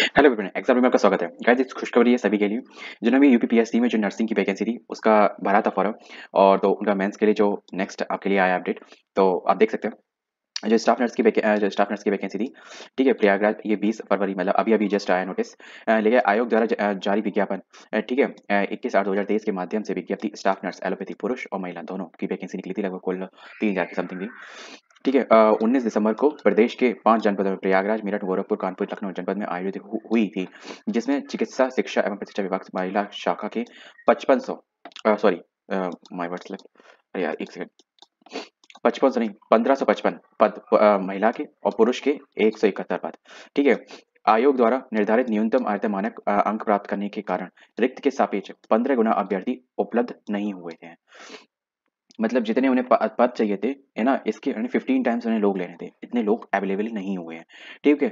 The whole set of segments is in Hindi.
हेलो एवरीवन एग्जाम में आपका स्वागत है गाइस इस खुशखबरी है सभी के लिए जिन्होंने भी यूपीपीएससी में जो नर्सिंग की वैकेंसी थी उसका भरा था फॉरम और तो उनका मेंस के लिए जो नेक्स्ट आपके लिए आया अपडेट तो आप देख सकते हैं जो स्टाफ नर्स की जो स्टाफ नर्स की वैकेंसी थी ठीक है प्रयागराज ये 20 फरवरी मतलब अभी अभी जस्ट आया नोटिस लेकिन आयोग द्वारा जारी विज्ञापन ठीक है इक्कीस आठ दो हज़ार तेईस के माध्यम से विज्ञप्ति स्टाफ नर्स एलोपैथी पुरुष और महिला दोनों की वैकेंसी निकली थी लगभग कुल तीन हज़ार की समथिंग थी ठीक है उन्नीस दिसंबर को प्रदेश के पांच जनपदों में प्रयागराज मेरठ गोरखपुर कानपुर लखनऊ जनपद में आयोजित हुई थी जिसमें चिकित्सा शिक्षा एवं प्रशिक्षा विभाग महिला शाखा के पचपन सौ सॉरी माई वर्ड अरे यार एक सेकंड पचपन सौ नहीं पंद्रह सौ पचपन पद महिला के और पुरुष के एक सौ इकहत्तर पद ठीक है आयोग द्वारा निर्धारित न्यूनतम आयतन मानक अंक प्राप्त करने के कारण रिक्त के सापेक्ष पंद्रह गुना अभ्यर्थी उपलब्ध नहीं हुए थे मतलब जितने उन्हें पद चाहिए थे है ना इसके फिफ्टीन टाइम्स उन्हें लोग लेने थे इतने लोग अवेलेबल नहीं हुए हैं ठीक है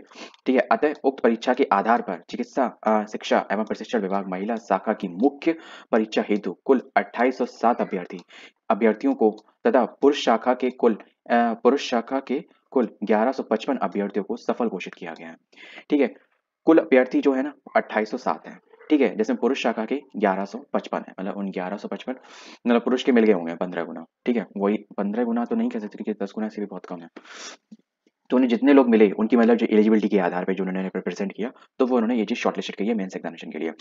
ठीक है अतः उक्त परीक्षा के आधार पर चिकित्सा शिक्षा एवं प्रशिक्षण विभाग महिला शाखा की मुख्य परीक्षा हेतु कुल अट्ठाईस अभ्यर्थी अभ्यर्थियों को तथा पुरुष शाखा के कुल पुरुष शाखा के कुल 1155 अभ्यर्थियों को सफल घोषित किया गया है ठीक है कुल अभ्यर्थी जो है ना 2807 हैं ठीक है जैसे पुरुष शाखा के 1155 है मतलब उन 1155 मतलब पुरुष के मिल गए होंगे पंद्रह गुना ठीक है वही पंद्रह गुना तो नहीं कह सकते क्योंकि दस गुना से भी बहुत कम है तो उन्हें जितने लोग मिले उनकी मतलब जो एलिजिबिलिटी के आधार पर जो उन्होंने रिप्रेजेंट किया तो वो उन्होंने ये चीज शॉर्टलिस्ट की है मेन्स एग्जामिनेशन के लिए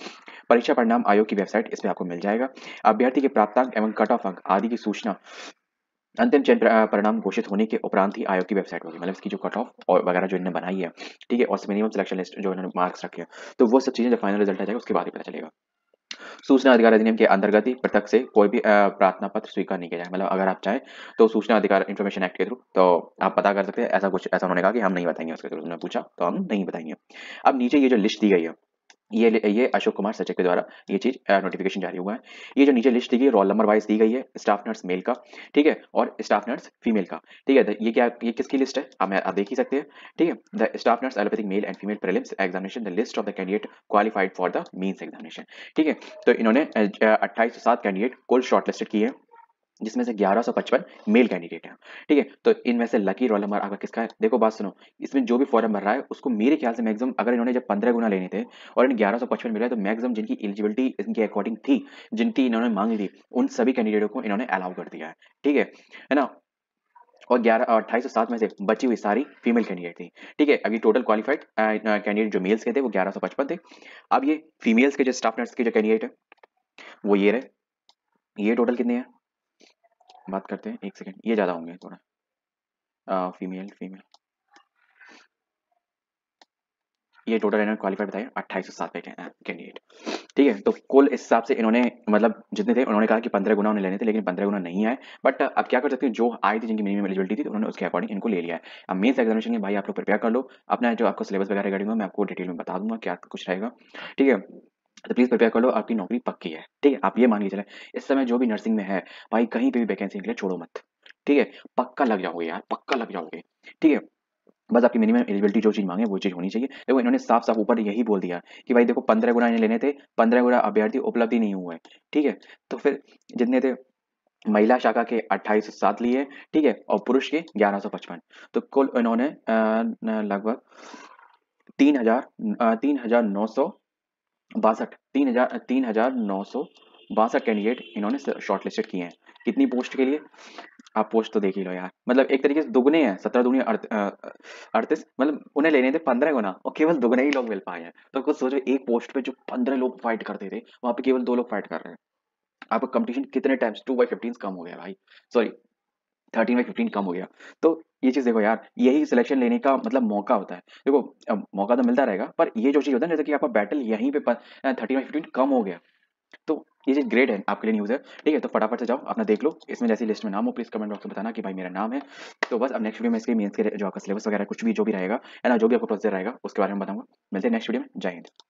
परीक्षा परिणाम आयोग की वेबसाइट इस पर आपको मिल जाएगा अभ्यर्थी के प्राप्तांक एवं कट ऑफ अंक आदि की सूचना अंतिम परिणाम घोषित होने के उपरांत ही आयोग की वेबसाइट होगी मतलब इसकी जो कट ऑफ और वगैरह जो इन्होंने बनाई है ठीक है और मिनिमम सिलेक्शन लिस्ट जो इन्होंने मार्क्स रखे हैं तो वो सब चीज़ें जब फाइनल रिजल्ट आ जाएगा उसके बाद ही पता चलेगा सूचना अधिकार अधिनियम के अंतर्गत ही पृथक से कोई भी प्रार्थना पत्र स्वीकार नहीं किया जाए मतलब अगर आप चाहें तो सूचना अधिकार इन्फॉर्मेशन एक्ट के थ्रू तो आप पता कर सकते हैं ऐसा कुछ ऐसा उन्होंने कहा कि हम नहीं बताएंगे उसके थ्रू उन्होंने पूछा तो हम नहीं बताएंगे अब नीचे ये जो लिस्ट दी गई है ये ये अशोक कुमार सचिव के द्वारा ये चीज नोटिफिकेशन जारी हुआ है ये जो नीचे लिस्ट दी गई रोल नंबर वाइज दी गई है स्टाफ नर्स मेल का ठीक है और स्टाफ नर्स फीमेल का ठीक है ये क्या ये किसकी लिस्ट है आप, आप देख ही सकते हैं ठीक है the staff nurse allopathic male and female prelims examination the list of the candidate qualified for the mains examination ठीक है तो इन्होंने अट्ठाईस सात कैंडिडेट कुल शॉर्टलिस्टेड किए हैं जिसमें से 1155 मेल कैंडिडेट हैं ठीक है तो इनमें से लकी रोल नंबर आपका किसका है देखो बात सुनो इसमें जो भी फॉर्म भर रहा है उसको मेरे ख्याल से मैक्सिमम अगर इन्होंने जब पंद्रह गुना लेने थे और इन 1155 मिला है तो मैक्सिमम जिनकी एलिजिबिलिटी इनके अकॉर्डिंग थी जिनकी इन्होंने मांगी थी उन सभी कैंडिडेटों को इन्होंने अलाउ कर दिया है ठीक है है ना और ग्यारह अट्ठाईस सौ सात में से बची हुई सारी फीमेल कैंडिडेट थी ठीक है अभी टोटल क्वालिफाइड कैंडिडेट जो मेल्स के थे वो ग्यारह सौ पचपन थे अब ये फीमेल्स के जो स्टाफ नर्स के जो कैंडिडेट है वो ये रहे ये टोटल कितने हैं बात करते हैं एक सेकेंड ये ज़्यादा होंगे थोड़ा आ, फीमेल फीमेल ये टोटल इन्होंने क्वालिफाई बताया अट्ठाईस सौ सात कैंडिडेट ठीक है तो कुल इस हिसाब से इन्होंने मतलब जितने थे उन्होंने कहा कि पंद्रह गुना उन्हें लेने थे लेकिन पंद्रह गुना नहीं आए बट अब क्या कर सकते हैं जो आए थे जिनकी मिनिमम एलिजिबिलिटी थी तो उन्होंने उसके अकॉर्डिंग इनको ले लिया है अब मेन्स एग्जामिनेशन में भाई आप लोग प्रिपेयर कर लो अपना जो आपको सिलेबस वगैरह रिगार्डिंग मैं आपको डिटेल में बता दूंगा क्या कुछ रहेगा ठीक है तो प्लीज़ प्रिपेयर कर लो आपकी नौकरी पक्की है ठीक है आप ये मान के चले इस समय जो भी नर्सिंग में है भाई कहीं पर भी वैकेंसी निकले छोड़ो मत ठीक है पक्का लग जाओगे यार पक्का लग जाओगे ठीक है बस आपकी मिनिमम एलिजिबिलिटी जो चीज़ मांगे वो चीज़ होनी चाहिए देखो इन्होंने साफ साफ ऊपर यही बोल दिया कि भाई देखो पंद्रह गुना इन्हें लेने थे पंद्रह गुना अभ्यर्थी उपलब्ध नहीं हुए ठीक है तो फिर जितने थे महिला शाखा के अट्ठाईस सौ सात लिए ठीक है और पुरुष के ग्यारह सौ पचपन तो कुल इन्होंने लगभग तीन हजार तीन हजार नौ सौ बासठ तीन हजार तीन हजार नौ सौ बासठ कैंडिडेट इन्होंने शॉर्टलिस्टेड किए हैं कितनी पोस्ट के लिए आप पोस्ट तो देख ही लो यार मतलब एक तरीके से दुगने हैं सत्रह दुनिया अड़तीस मतलब उन्हें लेने थे पंद्रह गुना और केवल दुगने ही लोग मिल पाए हैं तो कुछ सोचो एक पोस्ट पे जो पंद्रह लोग फाइट करते थे वहाँ पे केवल दो लोग फाइट कर रहे हैं आपका कंपटीशन कितने टाइम्स टू बाई फिफ्टीन कम हो गया भाई सॉरी थर्टीन बाई फिफ्टीन कम हो गया तो ये चीज़ देखो यार यही सिलेक्शन लेने का मतलब मौका होता है देखो मौका तो मिलता रहेगा पर ये जो चीज़ होता है जैसे कि आपका बैटल यहीं पे थर्टीन बाई फिफ्टीन कम हो गया तो ये चीज़ ग्रेट है आपके लिए न्यूज़ है ठीक है तो फटाफट से जाओ अपना देख लो इसमें जैसी लिस्ट में नाम हो प्लीज़ कमेंट बॉक्स में बताना कि भाई मेरा नाम है तो बस अब नेक्स्ट वीडियो में इसके मीन के जो आपका सिलेबस वगैरह कुछ भी जो भी रहेगा है ना जो भी आपको प्रोसेस रहेगा उसके बारे में बताऊंगा मिलते हैं नेक्स्ट वीडियो में जय हिंद